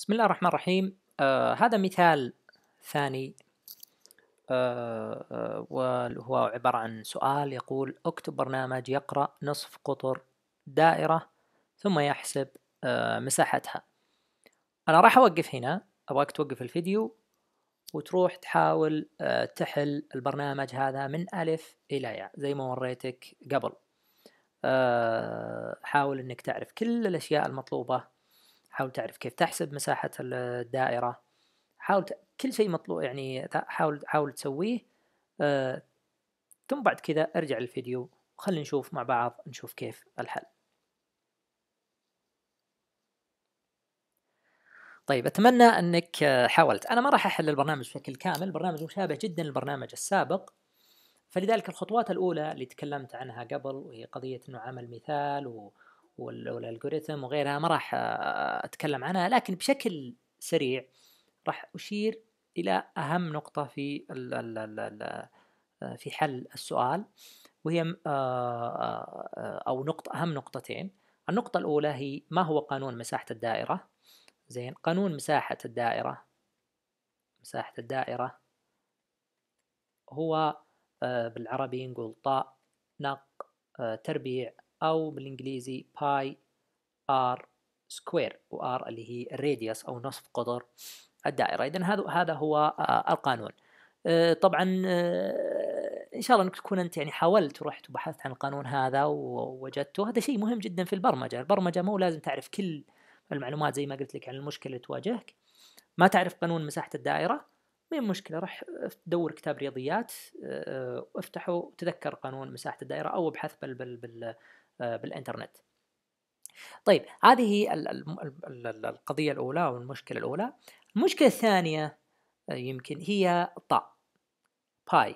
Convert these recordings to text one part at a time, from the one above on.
بسم الله الرحمن الرحيم آه هذا مثال ثاني آه،, آه وهو عبارة عن سؤال يقول اكتب برنامج يقرأ نصف قطر دائرة ثم يحسب آه مساحتها أنا راح أوقف هنا أبغاك توقف الفيديو وتروح تحاول آه تحل البرنامج هذا من ألف إلى ياء زي ما وريتك قبل آه حاول أنك تعرف كل الأشياء المطلوبة حاول تعرف كيف تحسب مساحة الدائرة حاول ت... كل شيء مطلوب يعني حاول حاول تسويه آه... ثم بعد كذا ارجع للفيديو خلينا نشوف مع بعض نشوف كيف الحل طيب اتمنى انك آه، حاولت انا ما راح احل البرنامج بشكل كامل البرنامج مشابه جدا للبرنامج السابق فلذلك الخطوات الاولى اللي تكلمت عنها قبل وهي قضيه انه عمل مثال و... والالجوريثم وغيرها ما راح آه، اتكلم عنها لكن بشكل سريع راح اشير الى اهم نقطه في آه، في حل السؤال وهي آه، او نقطه اهم نقطتين النقطه الاولى هي ما هو قانون مساحه الدائره زين قانون مساحه الدائره مساحه الدائره هو بالعربي نقول طاء نق تربيع أو بالإنجليزي باي آر سكوير وآر اللي هي الراديوس أو نصف قطر الدائرة إذا هذا هذا هو آه، القانون آه، طبعا آه، ان شاء الله انك تكون انت يعني حاولت ورحت وبحثت عن القانون هذا ووجدته هذا شيء مهم جدا في البرمجه البرمجه مو لازم تعرف كل المعلومات زي ما قلت لك عن المشكله اللي تواجهك ما تعرف قانون مساحه الدائره ما مشكله رح دور كتاب رياضيات وافتحه وتذكر قانون مساحه الدائره او ابحث بال بال بال آه، بالانترنت طيب هذه القضية الأولى والمشكلة الأولى المشكلة الثانية آه، يمكن هي طاء باي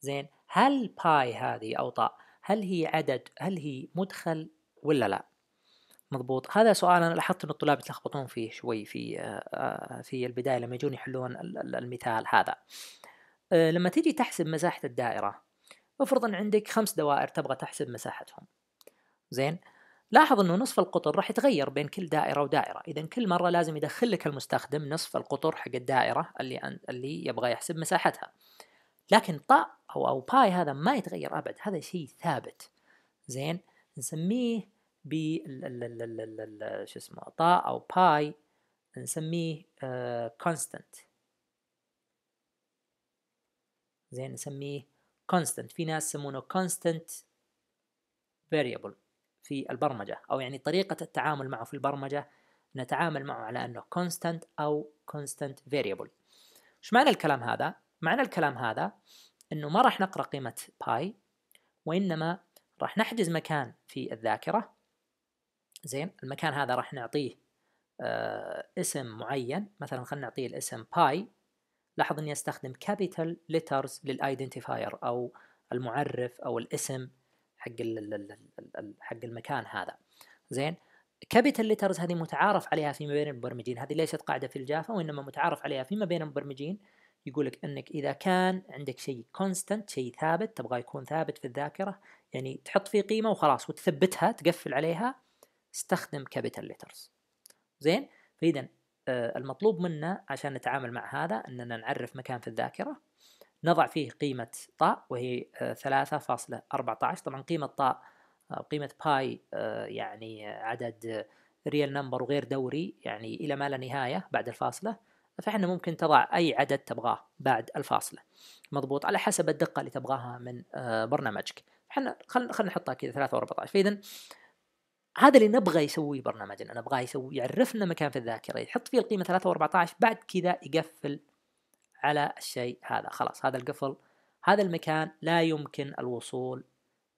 زين هل باي هذه أو طاء هل هي عدد هل هي مدخل ولا لا مضبوط هذا سؤال أنا لاحظت أن الطلاب يتلخبطون فيه شوي في آه، في البداية لما يجون يحلون المثال هذا لما تيجي تحسب مساحة الدائرة افرض أن عندك خمس دوائر تبغى تحسب مساحتهم زين لاحظ انه نصف القطر راح يتغير بين كل دائره ودائره اذا كل مره لازم يدخل لك المستخدم نصف القطر حق الدائره اللي اللي يبغى يحسب مساحتها لكن طا او او باي هذا ما يتغير ابد هذا شيء ثابت زين نسميه ب شو اسمه طا او باي نسميه كونستنت آه، زين نسميه كونستنت في ناس يسمونه كونستنت فاريبل في البرمجة أو يعني طريقة التعامل معه في البرمجة نتعامل معه على أنه constant أو constant variable إيش معنى الكلام هذا؟ معنى الكلام هذا أنه ما راح نقرأ قيمة باي وإنما راح نحجز مكان في الذاكرة زين المكان هذا راح نعطيه آه اسم معين مثلا خلينا نعطيه الاسم باي لاحظ اني استخدم كابيتال ليترز للايدنتيفاير او المعرف او الاسم حق حق المكان هذا زين كابيتال ليترز هذه متعارف عليها فيما بين المبرمجين هذه ليست قاعده في الجافا وانما متعارف عليها فيما بين المبرمجين يقول لك انك اذا كان عندك شيء كونستنت شيء ثابت تبغى يكون ثابت في الذاكره يعني تحط فيه قيمه وخلاص وتثبتها تقفل عليها استخدم كابيتال ليترز زين فاذا آه، المطلوب منا عشان نتعامل مع هذا اننا نعرف مكان في الذاكره نضع فيه قيمة طاء وهي 3.14 آه، طبعا قيمة طاء أو آه، قيمة باي آه، يعني عدد ريال نمبر وغير دوري يعني إلى ما لا نهاية بعد الفاصلة فإحنا ممكن تضع أي عدد تبغاه بعد الفاصلة مضبوط على حسب الدقة اللي تبغاها من برنامجك احنا خلينا خلينا نحطها كذا 3 و14 فاذا هذا اللي نبغى يسويه برنامجنا نبغاه يسوي يعرفنا مكان في الذاكره يحط فيه القيمه 3 و14 بعد كذا يقفل على الشيء هذا خلاص هذا القفل هذا المكان لا يمكن الوصول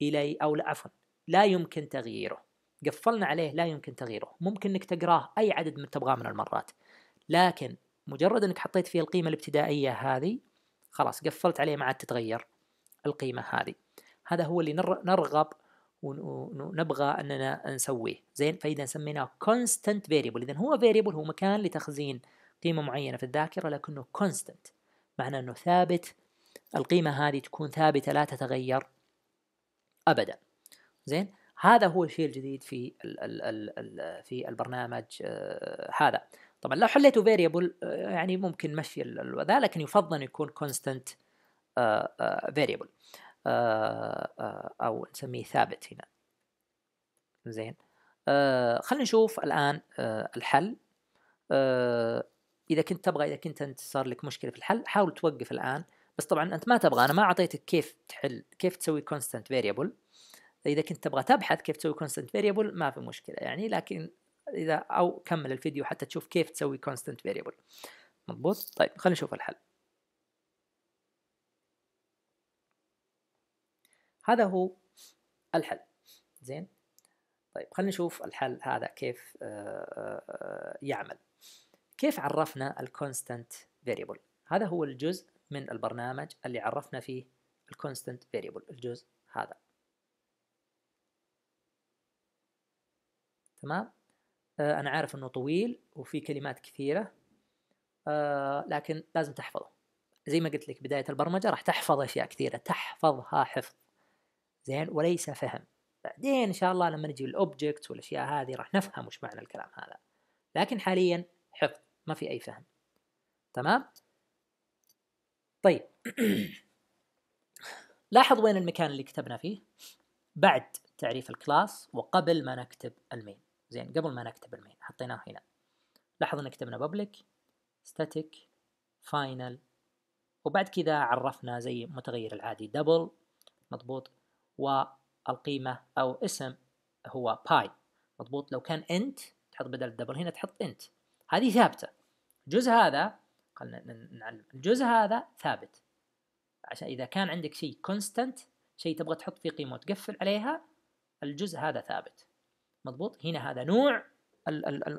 إليه أو لا عفوا لا يمكن تغييره قفلنا عليه لا يمكن تغييره ممكن انك تقراه اي عدد من تبغاه من المرات لكن مجرد انك حطيت فيه القيمه الابتدائيه هذه خلاص قفلت عليه ما عاد تتغير القيمه هذه هذا هو اللي نرغب ونبغى اننا نسويه زين فاذا سميناه constant variable اذا هو variable هو مكان لتخزين قيمة معينة في الذاكرة لكنه كونستنت معنى أنه ثابت القيمة هذه تكون ثابتة لا تتغير أبدا زين هذا هو الشيء الجديد في ال ال ال في البرنامج آه، هذا طبعا لو حليته فيريبل آه، يعني ممكن مشي ذا لكن يفضل يكون كونستنت فيريبل آه، او نسميه ثابت هنا زين خلينا نشوف الان الحل اذا كنت تبغى اذا كنت انت صار لك مشكله في الحل حاول توقف الان بس طبعا انت ما تبغى انا ما اعطيتك كيف تحل كيف تسوي كونستنت فاريبل اذا كنت تبغى تبحث كيف تسوي كونستنت فاريبل ما في مشكله يعني لكن اذا او كمل الفيديو حتى تشوف كيف تسوي كونستنت فاريبل مضبوط طيب خلينا نشوف الحل هذا هو الحل زين طيب خلينا نشوف الحل هذا كيف آه، آه، آه، يعمل كيف عرفنا الكونستنت فيريبل هذا هو الجزء من البرنامج اللي عرفنا فيه الكونستنت فيريبل الجزء هذا تمام آه، انا عارف انه طويل وفي كلمات كثيره آه، لكن لازم تحفظه زي ما قلت لك بدايه البرمجه راح تحفظ اشياء كثيره تحفظها حفظ زين وليس فهم بعدين ان شاء الله لما نجي الاوبجكت والاشياء هذه راح نفهم وش معنى الكلام هذا لكن حاليا حفظ ما في أي فهم تمام؟ طيب لاحظ وين المكان اللي كتبنا فيه بعد تعريف الكلاس وقبل ما نكتب المين زين قبل ما نكتب المين حطيناه هنا لاحظ ان كتبنا public static final وبعد كذا عرفنا زي المتغير العادي double مضبوط والقيمة أو اسم هو باي مضبوط لو كان انت تحط بدل الدبل هنا تحط انت هذه ثابته الجزء هذا خلينا نعلم الجزء هذا ثابت عشان اذا كان عندك شيء كونستنت شيء تبغى تحط فيه قيمه وتقفل عليها الجزء هذا ثابت مضبوط هنا هذا نوع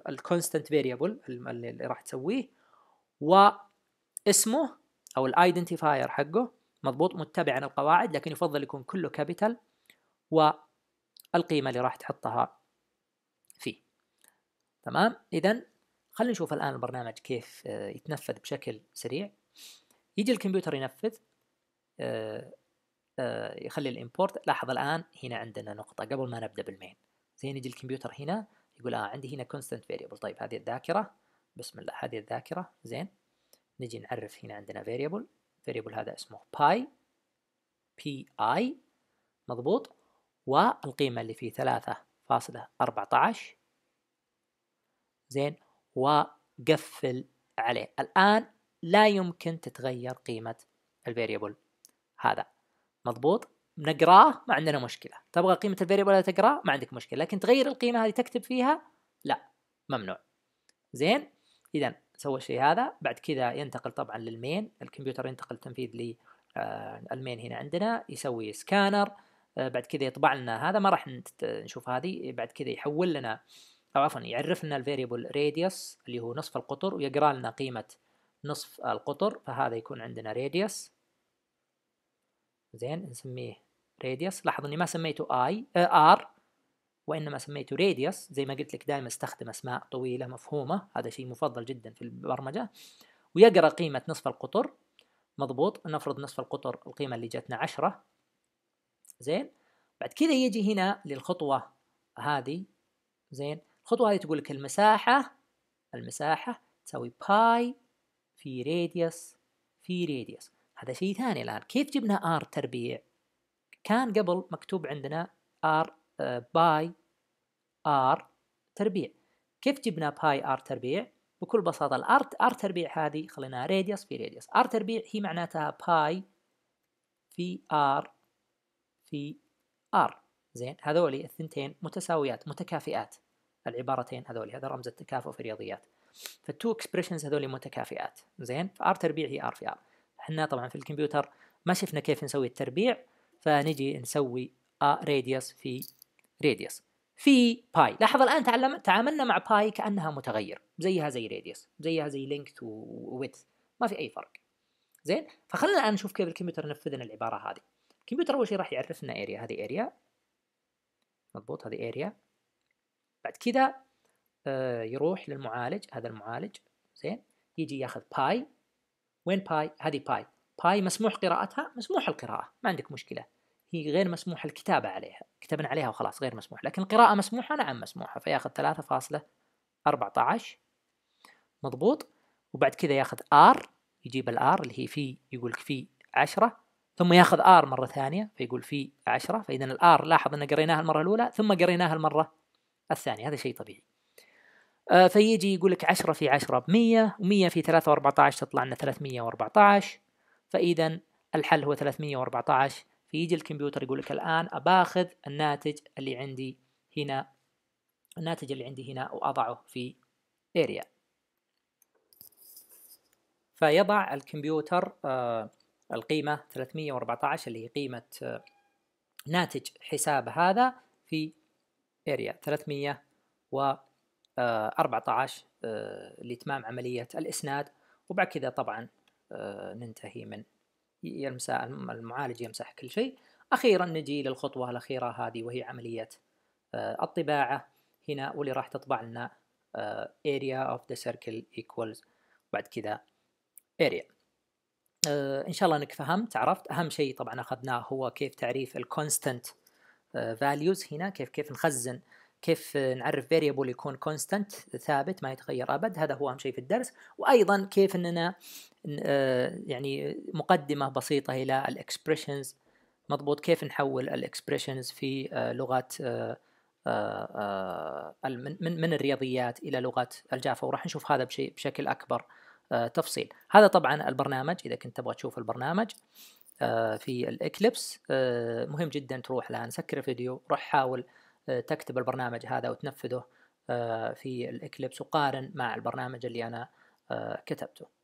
الكونستنت فيريبل اللي راح تسويه واسمه او الايدنتيفاير حقه مضبوط متبعا القواعد لكن يفضل يكون كله كابيتال والقيمه اللي راح تحطها فيه تمام اذا خلينا نشوف الآن البرنامج كيف آه، يتنفذ بشكل سريع يجي الكمبيوتر ينفذ آه، آه، يخلي الامبورت لاحظ الآن هنا عندنا نقطة قبل ما نبدأ بالمين زين يجي الكمبيوتر هنا يقول آه عندي هنا كونستنت فاريبل طيب هذه الذاكرة بسم الله هذه الذاكرة زين نجي نعرف هنا عندنا فاريبل فاريبل هذا اسمه باي بي اي مضبوط والقيمة اللي فيه 3.14 زين وقفل عليه الآن لا يمكن تتغير قيمة الفاريبل هذا مضبوط نقراه ما عندنا مشكلة تبغى قيمة الفاريبل تقراه ما عندك مشكلة لكن تغير القيمة هذه تكتب فيها لا ممنوع زين إذا سوى الشيء هذا بعد كذا ينتقل طبعا للمين الكمبيوتر ينتقل تنفيذ لي آه المين هنا عندنا يسوي سكانر آه بعد كذا يطبع لنا هذا ما راح نشوف هذه بعد كذا يحول لنا أو عفوا يعرف لنا الفاريبل radius اللي هو نصف القطر ويقرأ لنا قيمة نصف القطر فهذا يكون عندنا radius زين نسميه radius لاحظ اني ما سميته i آه, r وانما سميته radius زي ما قلت لك دائما استخدم اسماء طويله مفهومه هذا شيء مفضل جدا في البرمجه ويقرا قيمه نصف القطر مضبوط نفرض نصف القطر القيمه اللي جاتنا 10 زين بعد كذا يجي هنا للخطوه هذه زين الخطوة هذه تقول لك المساحة المساحة تساوي باي في راديوس في راديوس هذا شيء ثاني الآن كيف جبنا ار تربيع كان قبل مكتوب عندنا ار باي ار تربيع كيف جبنا باي ار تربيع بكل بساطة الار ار تربيع هذه خليناها راديوس في راديوس ار تربيع هي معناتها باي في ار في ار زين هذولي الثنتين متساويات متكافئات العبارتين هذول هذا رمز التكافؤ في الرياضيات فالتو اكسبريشنز هذول متكافئات زين فار تربيع هي ار في ار احنا طبعا في الكمبيوتر ما شفنا كيف نسوي التربيع فنجي نسوي ا راديوس في راديوس في باي لاحظ الان تعلم تعاملنا مع باي كانها متغير زيها زي راديوس زيها زي لينكت ويدث ما في اي فرق زين فخلينا الان نشوف كيف الكمبيوتر نفذنا لنا العباره هذه الكمبيوتر اول شيء راح يعرف لنا اريا هذه اريا مضبوط هذه اريا بعد كذا آه، يروح للمعالج هذا المعالج زين يجي ياخذ باي وين باي هذه باي باي مسموح قراءتها مسموح القراءة ما عندك مشكلة هي غير مسموح الكتابة عليها كتبنا عليها وخلاص غير مسموح لكن القراءة مسموحة نعم مسموحة فياخذ 3.14 مضبوط وبعد كذا ياخذ ار يجيب الار اللي هي في يقول لك في 10 ثم ياخذ ار مرة ثانية فيقول في 10 فإذا الار لاحظ أن قريناها المرة الأولى ثم قريناها المرة الثاني هذا شيء طبيعي آه فيجي يقول لك 10 في 10 ب 100 و100 في 3 و14 تطلع لنا 314 فإذا الحل هو 314 فيجي الكمبيوتر يقول لك الآن أباخذ الناتج اللي عندي هنا الناتج اللي عندي هنا وأضعه في اريا فيضع الكمبيوتر آه القيمة 314 اللي هي قيمة آه ناتج حساب هذا في اريا 314 لاتمام عمليه الاسناد وبعد كذا طبعا آه، ننتهي من يمسح المعالج يمسح كل شيء اخيرا نجي للخطوه الاخيره هذه وهي عمليه آه، الطباعه هنا واللي راح تطبع لنا area آه، of the circle equals بعد كذا area ان شاء الله انك فهمت عرفت اهم شيء طبعا اخذناه هو كيف تعريف الكونستنت فاليوز هنا كيف كيف نخزن كيف نعرف فاريبل يكون كونستنت ثابت ما يتغير ابد هذا هو اهم شيء في الدرس وايضا كيف اننا آه، يعني مقدمه بسيطه الى الاكسبريشنز مضبوط كيف نحول الاكسبريشنز في آه، لغات آه، من من الرياضيات الى لغات الجافا وراح نشوف هذا بشيء بشكل اكبر تفصيل هذا طبعا البرنامج اذا كنت تبغى تشوف البرنامج آه، في الاكليبس آه، مهم جدا تروح لها نسكر الفيديو روح حاول آه، تكتب البرنامج هذا وتنفذه في الاكليبس وقارن مع البرنامج اللي انا كتبته